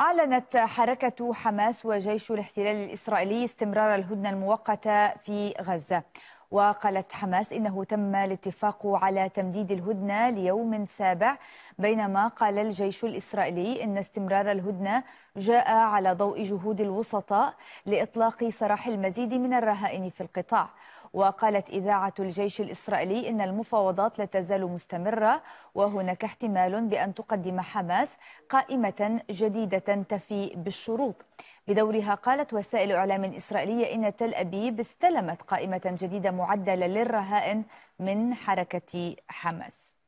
أعلنت حركة حماس وجيش الاحتلال الإسرائيلي استمرار الهدنة المؤقتة في غزة وقالت حماس إنه تم الاتفاق على تمديد الهدنة ليوم سابع بينما قال الجيش الإسرائيلي إن استمرار الهدنة جاء على ضوء جهود الوسطاء لإطلاق سراح المزيد من الرهائن في القطاع وقالت إذاعة الجيش الإسرائيلي إن المفاوضات لا تزال مستمرة وهناك احتمال بأن تقدم حماس قائمة جديدة تفي بالشروط بدورها قالت وسائل إعلام إسرائيلية إن تل أبيب استلمت قائمة جديدة معدلة للرهائن من حركة حماس